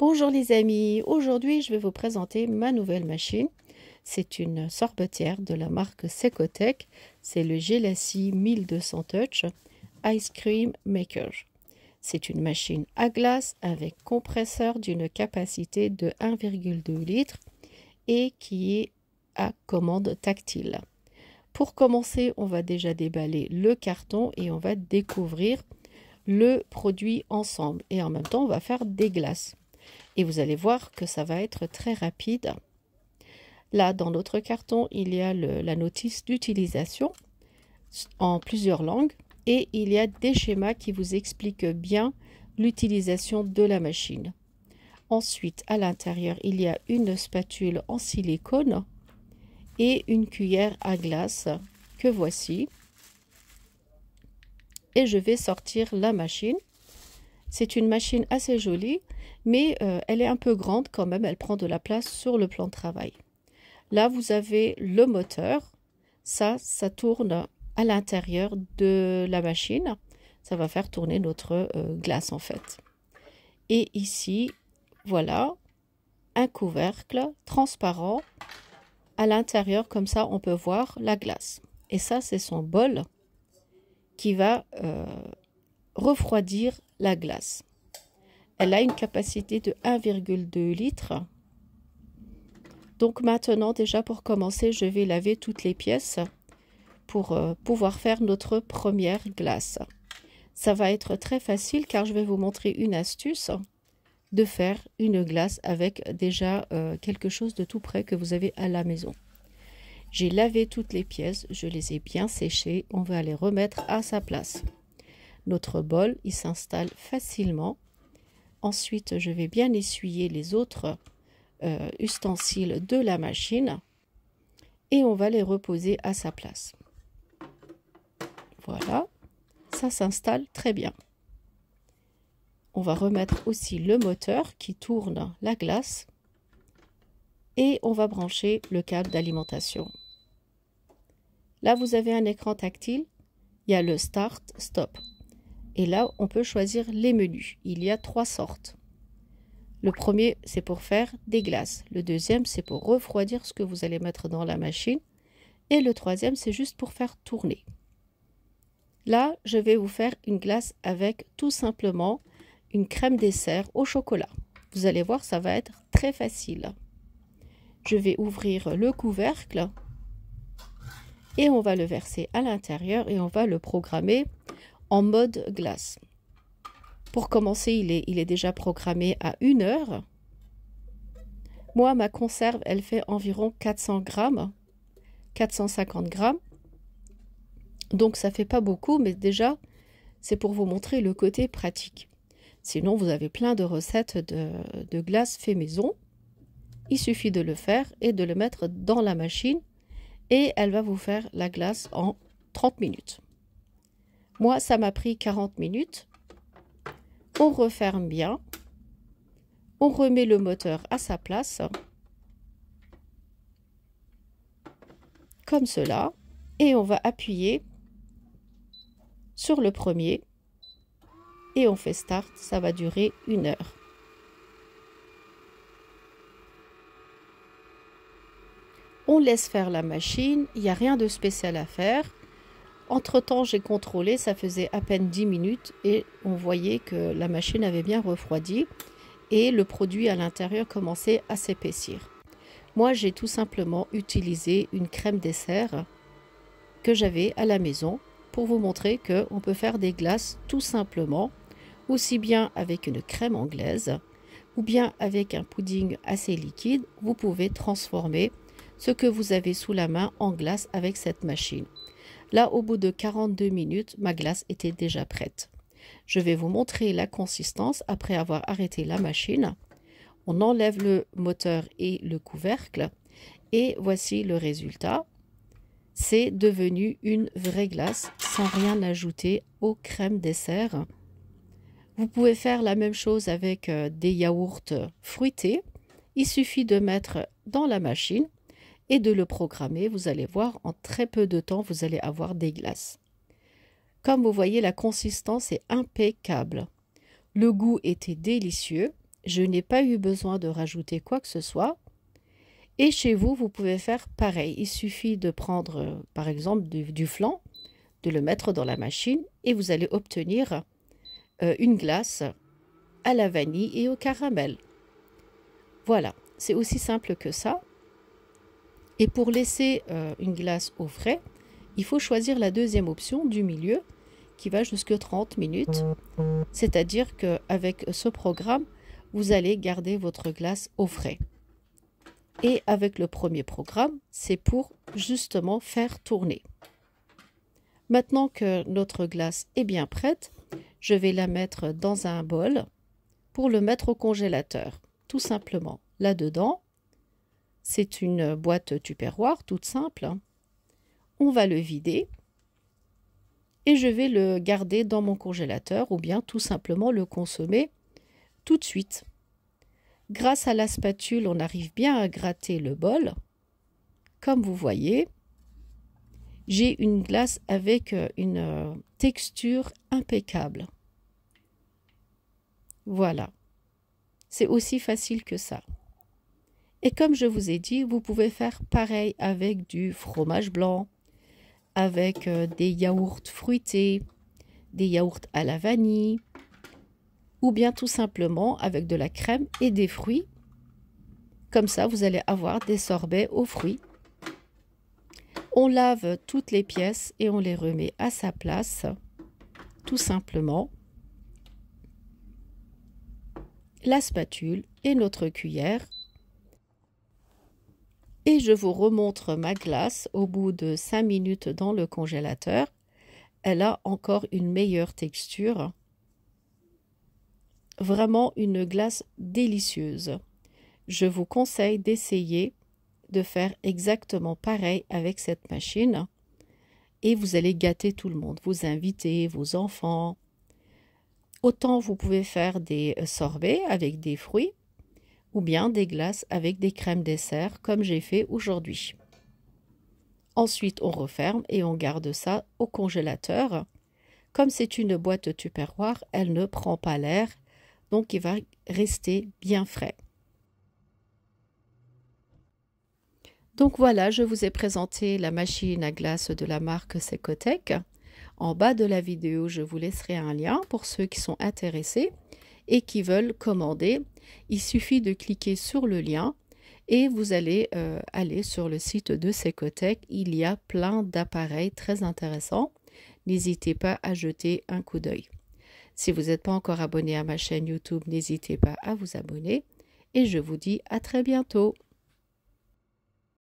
Bonjour les amis, aujourd'hui je vais vous présenter ma nouvelle machine. C'est une sorbetière de la marque Secotec, c'est le Gelassie 1200 Touch Ice Cream Maker. C'est une machine à glace avec compresseur d'une capacité de 1,2 litres et qui est à commande tactile. Pour commencer, on va déjà déballer le carton et on va découvrir le produit ensemble et en même temps on va faire des glaces. Et vous allez voir que ça va être très rapide. Là, dans notre carton, il y a la notice d'utilisation en plusieurs langues et il y a des schémas qui vous expliquent bien l'utilisation de la machine. Ensuite, à l'intérieur, il y a une spatule en silicone et une cuillère à glace que voici. Et je vais sortir la machine. C'est une machine assez jolie, mais euh, elle est un peu grande quand même, elle prend de la place sur le plan de travail. Là, vous avez le moteur. Ça, ça tourne à l'intérieur de la machine. Ça va faire tourner notre euh, glace en fait. Et ici, voilà, un couvercle transparent. À l'intérieur, comme ça, on peut voir la glace. Et ça, c'est son bol qui va euh, refroidir la glace. Elle a une capacité de 1,2 litre. Donc maintenant, déjà pour commencer, je vais laver toutes les pièces pour euh, pouvoir faire notre première glace. Ça va être très facile car je vais vous montrer une astuce de faire une glace avec déjà euh, quelque chose de tout près que vous avez à la maison. J'ai lavé toutes les pièces, je les ai bien séchées, on va les remettre à sa place notre bol, il s'installe facilement. Ensuite, je vais bien essuyer les autres euh, ustensiles de la machine et on va les reposer à sa place. Voilà, ça s'installe très bien. On va remettre aussi le moteur qui tourne la glace et on va brancher le câble d'alimentation. Là, vous avez un écran tactile. Il y a le Start, Stop. Et là, on peut choisir les menus. Il y a trois sortes. Le premier, c'est pour faire des glaces. Le deuxième, c'est pour refroidir ce que vous allez mettre dans la machine. Et le troisième, c'est juste pour faire tourner. Là, je vais vous faire une glace avec tout simplement une crème dessert au chocolat. Vous allez voir, ça va être très facile. Je vais ouvrir le couvercle et on va le verser à l'intérieur et on va le programmer en mode glace. Pour commencer, il est, il est déjà programmé à une heure. Moi, ma conserve, elle fait environ 400 grammes, 450 grammes. Donc, ça fait pas beaucoup, mais déjà, c'est pour vous montrer le côté pratique. Sinon, vous avez plein de recettes de, de glace fait maison. Il suffit de le faire et de le mettre dans la machine et elle va vous faire la glace en 30 minutes. Moi, ça m'a pris 40 minutes. On referme bien. On remet le moteur à sa place. Comme cela. Et on va appuyer sur le premier. Et on fait start. Ça va durer une heure. on laisse faire la machine, il n'y a rien de spécial à faire. Entre-temps, j'ai contrôlé, ça faisait à peine 10 minutes et on voyait que la machine avait bien refroidi et le produit à l'intérieur commençait à s'épaissir. Moi, j'ai tout simplement utilisé une crème dessert que j'avais à la maison pour vous montrer que on peut faire des glaces tout simplement aussi bien avec une crème anglaise ou bien avec un pudding assez liquide, vous pouvez transformer ce que vous avez sous la main en glace avec cette machine. Là, au bout de 42 minutes, ma glace était déjà prête. Je vais vous montrer la consistance après avoir arrêté la machine. On enlève le moteur et le couvercle et voici le résultat. C'est devenu une vraie glace sans rien ajouter aux crèmes dessert. Vous pouvez faire la même chose avec euh, des yaourts fruités. Il suffit de mettre dans la machine et de le programmer, vous allez voir, en très peu de temps, vous allez avoir des glaces. Comme vous voyez, la consistance est impeccable. Le goût était délicieux. Je n'ai pas eu besoin de rajouter quoi que ce soit. Et chez vous, vous pouvez faire pareil. Il suffit de prendre, euh, par exemple, du, flan, de le mettre dans la machine et vous allez obtenir euh, une glace à la vanille et au caramel. Voilà, c'est aussi simple que ça. Et pour laisser euh, une glace au frais, il faut choisir la deuxième option du milieu qui va jusque 30 minutes. C'est-à-dire qu'avec ce programme, vous allez garder votre glace au frais. Et avec le premier programme, c'est pour justement faire tourner. Maintenant que notre glace est bien prête, je vais la mettre dans un bol pour le mettre au congélateur. Tout simplement, là-dedans, c'est une boîte Tupperware toute simple. On va le vider et je vais le garder dans mon congélateur ou bien tout simplement le consommer tout de suite. Grâce à la spatule, on arrive bien à gratter le bol. Comme vous voyez, j'ai une glace avec une euh, texture impeccable. Voilà. C'est aussi facile que ça. Et comme je vous ai dit, vous pouvez faire pareil avec du fromage blanc, avec euh, des yaourts fruités, des yaourts à la vanille, ou bien tout simplement avec de la crème et des fruits. Comme ça, vous allez avoir des sorbets aux fruits. On lave toutes les pièces et on les remet à sa place, tout simplement. La spatule et notre cuillère je vous remontre ma glace au bout de 5 minutes dans le congélateur. Elle a encore une meilleure texture. Vraiment une glace délicieuse. Je vous conseille d'essayer de faire exactement pareil avec cette machine et vous allez gâter tout le monde, vous invités, vos enfants. Autant vous pouvez faire des sorbets avec des fruits, ou bien des glaces avec des crèmes dessert comme j'ai fait aujourd'hui. Ensuite, on referme et on garde ça au congélateur. Comme c'est une boîte tupperware, elle ne prend pas l'air, donc il va rester bien frais. Donc voilà, je vous ai présenté la machine à glace de la marque Secotec. En bas de la vidéo, je vous laisserai un lien pour ceux qui sont intéressés et qui veulent commander il suffit de cliquer sur le lien et vous allez euh, aller sur le site de Secotech. Il y a plein d'appareils très intéressants. N'hésitez pas à jeter un coup d'œil. Si vous n'êtes pas encore abonné à ma chaîne YouTube, n'hésitez pas à vous abonner. Et je vous dis à très bientôt.